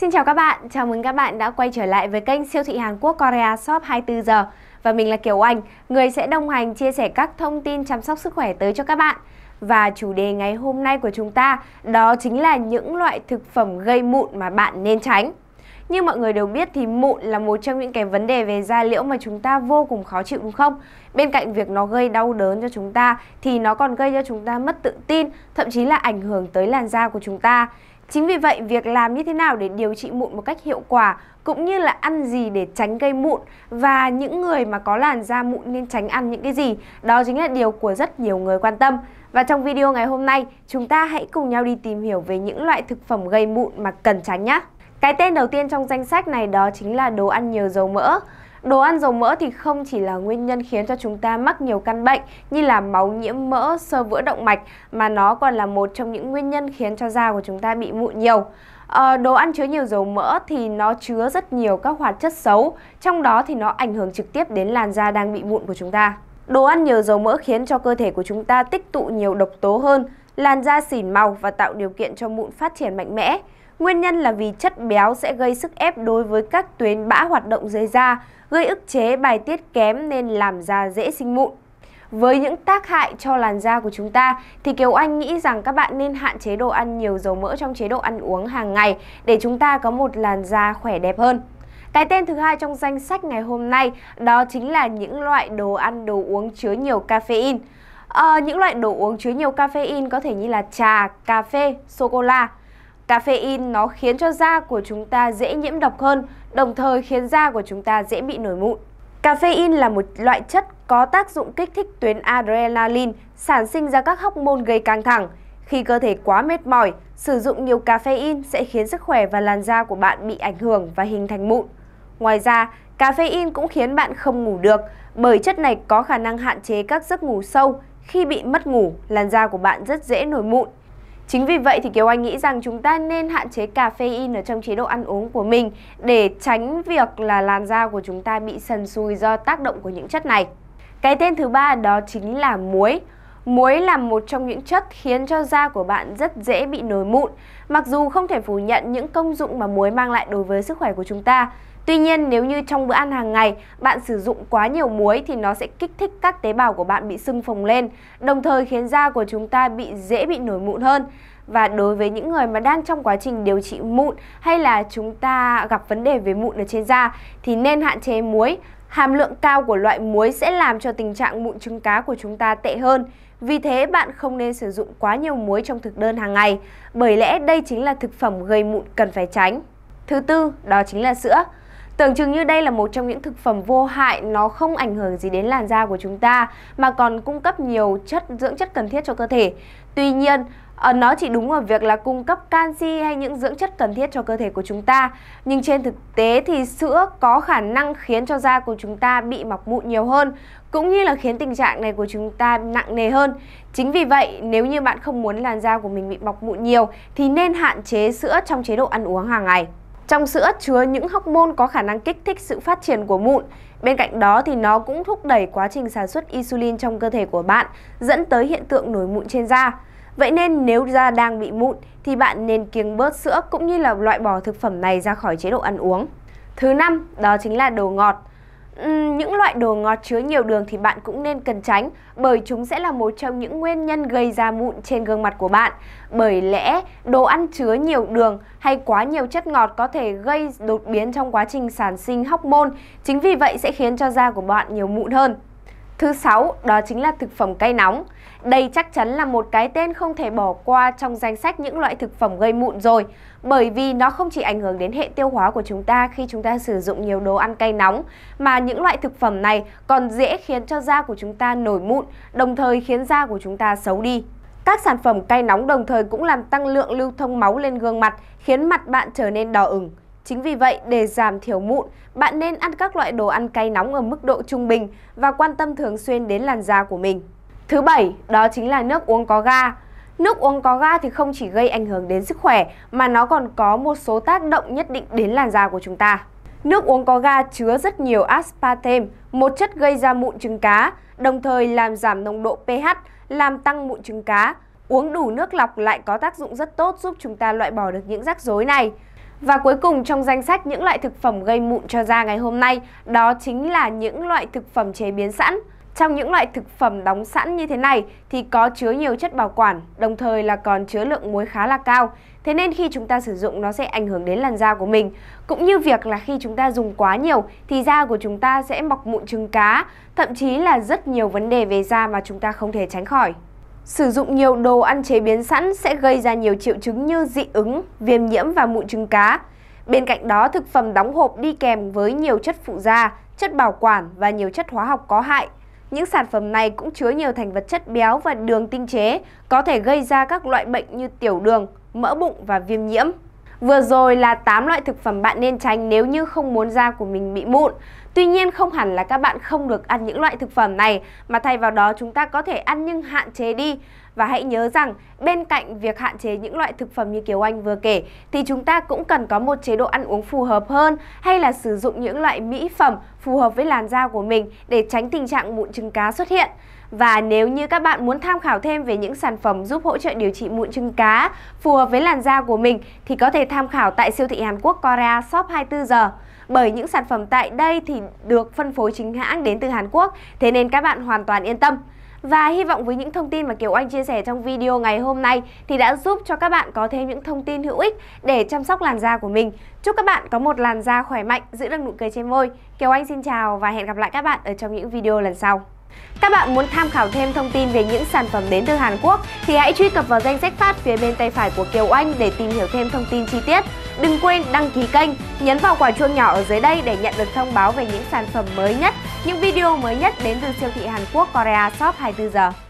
Xin chào các bạn, chào mừng các bạn đã quay trở lại với kênh siêu thị Hàn Quốc Korea Shop 24 giờ và mình là Kiều Anh, người sẽ đồng hành chia sẻ các thông tin chăm sóc sức khỏe tới cho các bạn. Và chủ đề ngày hôm nay của chúng ta đó chính là những loại thực phẩm gây mụn mà bạn nên tránh. Như mọi người đều biết thì mụn là một trong những cái vấn đề về da liễu mà chúng ta vô cùng khó chịu đúng không? Bên cạnh việc nó gây đau đớn cho chúng ta thì nó còn gây cho chúng ta mất tự tin, thậm chí là ảnh hưởng tới làn da của chúng ta. Chính vì vậy, việc làm như thế nào để điều trị mụn một cách hiệu quả cũng như là ăn gì để tránh gây mụn và những người mà có làn da mụn nên tránh ăn những cái gì, đó chính là điều của rất nhiều người quan tâm. Và trong video ngày hôm nay, chúng ta hãy cùng nhau đi tìm hiểu về những loại thực phẩm gây mụn mà cần tránh nhé. Cái tên đầu tiên trong danh sách này đó chính là đồ ăn nhiều dầu mỡ. Đồ ăn dầu mỡ thì không chỉ là nguyên nhân khiến cho chúng ta mắc nhiều căn bệnh như là máu nhiễm mỡ, sơ vữa động mạch mà nó còn là một trong những nguyên nhân khiến cho da của chúng ta bị mụn nhiều. À, đồ ăn chứa nhiều dầu mỡ thì nó chứa rất nhiều các hoạt chất xấu, trong đó thì nó ảnh hưởng trực tiếp đến làn da đang bị mụn của chúng ta. Đồ ăn nhiều dầu mỡ khiến cho cơ thể của chúng ta tích tụ nhiều độc tố hơn, làn da xỉn màu và tạo điều kiện cho mụn phát triển mạnh mẽ. Nguyên nhân là vì chất béo sẽ gây sức ép đối với các tuyến bã hoạt động dưới da, gây ức chế bài tiết kém nên làm da dễ sinh mụn. Với những tác hại cho làn da của chúng ta thì Kiều Anh nghĩ rằng các bạn nên hạn chế đồ ăn nhiều dầu mỡ trong chế độ ăn uống hàng ngày để chúng ta có một làn da khỏe đẹp hơn. Cái tên thứ hai trong danh sách ngày hôm nay đó chính là những loại đồ ăn đồ uống chứa nhiều caffeine. À, những loại đồ uống chứa nhiều caffeine có thể như là trà, cà phê, sô cô la. Caffeine nó khiến cho da của chúng ta dễ nhiễm độc hơn, đồng thời khiến da của chúng ta dễ bị nổi mụn. Caffeine là một loại chất có tác dụng kích thích tuyến adrenaline, sản sinh ra các hormone gây căng thẳng. Khi cơ thể quá mệt mỏi, sử dụng nhiều caffeine sẽ khiến sức khỏe và làn da của bạn bị ảnh hưởng và hình thành mụn. Ngoài ra, caffeine cũng khiến bạn không ngủ được bởi chất này có khả năng hạn chế các giấc ngủ sâu. Khi bị mất ngủ, làn da của bạn rất dễ nổi mụn. Chính vì vậy thì Kiều Anh nghĩ rằng chúng ta nên hạn chế cà phê in ở trong chế độ ăn uống của mình để tránh việc là làn da của chúng ta bị sần sùi do tác động của những chất này. Cái tên thứ ba đó chính là muối. Muối là một trong những chất khiến cho da của bạn rất dễ bị nổi mụn. Mặc dù không thể phủ nhận những công dụng mà muối mang lại đối với sức khỏe của chúng ta, Tuy nhiên, nếu như trong bữa ăn hàng ngày bạn sử dụng quá nhiều muối thì nó sẽ kích thích các tế bào của bạn bị sưng phồng lên, đồng thời khiến da của chúng ta bị dễ bị nổi mụn hơn. Và đối với những người mà đang trong quá trình điều trị mụn hay là chúng ta gặp vấn đề về mụn ở trên da thì nên hạn chế muối. Hàm lượng cao của loại muối sẽ làm cho tình trạng mụn trứng cá của chúng ta tệ hơn. Vì thế bạn không nên sử dụng quá nhiều muối trong thực đơn hàng ngày, bởi lẽ đây chính là thực phẩm gây mụn cần phải tránh. Thứ tư, đó chính là sữa. Tưởng chừng như đây là một trong những thực phẩm vô hại, nó không ảnh hưởng gì đến làn da của chúng ta mà còn cung cấp nhiều chất dưỡng chất cần thiết cho cơ thể. Tuy nhiên, ờ, nó chỉ đúng ở việc là cung cấp canxi hay những dưỡng chất cần thiết cho cơ thể của chúng ta. Nhưng trên thực tế thì sữa có khả năng khiến cho da của chúng ta bị mọc mụn nhiều hơn, cũng như là khiến tình trạng này của chúng ta nặng nề hơn. Chính vì vậy, nếu như bạn không muốn làn da của mình bị mọc mụn nhiều thì nên hạn chế sữa trong chế độ ăn uống hàng ngày. Trong sữa chứa những hóc môn có khả năng kích thích sự phát triển của mụn. Bên cạnh đó thì nó cũng thúc đẩy quá trình sản xuất insulin trong cơ thể của bạn, dẫn tới hiện tượng nổi mụn trên da. Vậy nên nếu da đang bị mụn thì bạn nên kiêng bớt sữa cũng như là loại bỏ thực phẩm này ra khỏi chế độ ăn uống. Thứ năm, đó chính là đồ ngọt. Ừ, những loại đồ ngọt chứa nhiều đường thì bạn cũng nên cần tránh bởi chúng sẽ là một trong những nguyên nhân gây ra mụn trên gương mặt của bạn. Bởi lẽ đồ ăn chứa nhiều đường hay quá nhiều chất ngọt có thể gây đột biến trong quá trình sản sinh hormone, chính vì vậy sẽ khiến cho da của bạn nhiều mụn hơn. Thứ sáu, đó chính là thực phẩm cay nóng. Đây chắc chắn là một cái tên không thể bỏ qua trong danh sách những loại thực phẩm gây mụn rồi, bởi vì nó không chỉ ảnh hưởng đến hệ tiêu hóa của chúng ta khi chúng ta sử dụng nhiều đồ ăn cay nóng, mà những loại thực phẩm này còn dễ khiến cho da của chúng ta nổi mụn, đồng thời khiến da của chúng ta xấu đi. Các sản phẩm cay nóng đồng thời cũng làm tăng lượng lưu thông máu lên gương mặt, khiến mặt bạn trở nên đỏ ửng. Chính vì vậy, để giảm thiểu mụn, bạn nên ăn các loại đồ ăn cay nóng ở mức độ trung bình và quan tâm thường xuyên đến làn da của mình. Thứ bảy, đó chính là nước uống có ga. Nước uống có ga thì không chỉ gây ảnh hưởng đến sức khỏe mà nó còn có một số tác động nhất định đến làn da của chúng ta. Nước uống có ga chứa rất nhiều aspartame, một chất gây ra mụn trứng cá, đồng thời làm giảm nồng độ pH, làm tăng mụn trứng cá. Uống đủ nước lọc lại có tác dụng rất tốt giúp chúng ta loại bỏ được những rắc rối này. Và cuối cùng trong danh sách những loại thực phẩm gây mụn cho da ngày hôm nay, đó chính là những loại thực phẩm chế biến sẵn. Trong những loại thực phẩm đóng sẵn như thế này thì có chứa nhiều chất bảo quản, đồng thời là còn chứa lượng muối khá là cao. Thế nên khi chúng ta sử dụng nó sẽ ảnh hưởng đến làn da của mình. Cũng như việc là khi chúng ta dùng quá nhiều thì da của chúng ta sẽ mọc mụn trứng cá, thậm chí là rất nhiều vấn đề về da mà chúng ta không thể tránh khỏi. Sử dụng nhiều đồ ăn chế biến sẵn sẽ gây ra nhiều triệu chứng như dị ứng, viêm nhiễm và mụn trứng cá. Bên cạnh đó, thực phẩm đóng hộp đi kèm với nhiều chất phụ gia, chất bảo quản và nhiều chất hóa học có hại. Những sản phẩm này cũng chứa nhiều thành vật chất béo và đường tinh chế, có thể gây ra các loại bệnh như tiểu đường, mỡ bụng và viêm nhiễm. Vừa rồi là 8 loại thực phẩm bạn nên tránh nếu như không muốn da của mình bị mụn. Tuy nhiên không hẳn là các bạn không được ăn những loại thực phẩm này mà thay vào đó chúng ta có thể ăn nhưng hạn chế đi và hãy nhớ rằng bên cạnh việc hạn chế những loại thực phẩm như Kiều Anh vừa kể thì chúng ta cũng cần có một chế độ ăn uống phù hợp hơn hay là sử dụng những loại mỹ phẩm phù hợp với làn da của mình để tránh tình trạng mụn trứng cá xuất hiện. Và nếu như các bạn muốn tham khảo thêm về những sản phẩm giúp hỗ trợ điều trị mụn trứng cá phù hợp với làn da của mình thì có thể tham khảo tại siêu thị Hàn Quốc Korea Shop 24 giờ. Bởi những sản phẩm tại đây thì được phân phối chính hãng đến từ Hàn Quốc, thế nên các bạn hoàn toàn yên tâm. Và hy vọng với những thông tin mà Kiều Anh chia sẻ trong video ngày hôm nay thì đã giúp cho các bạn có thêm những thông tin hữu ích để chăm sóc làn da của mình. Chúc các bạn có một làn da khỏe mạnh, giữ được nụ cười trên môi. Kiều Anh xin chào và hẹn gặp lại các bạn ở trong những video lần sau. Các bạn muốn tham khảo thêm thông tin về những sản phẩm đến từ Hàn Quốc thì hãy truy cập vào danh sách phát phía bên tay phải của Kiều Anh để tìm hiểu thêm thông tin chi tiết. Đừng quên đăng ký kênh, nhấn vào quả chuông nhỏ ở dưới đây để nhận được thông báo về những sản phẩm mới nhất những video mới nhất đến từ siêu thị Hàn Quốc Korea Shop 24 giờ.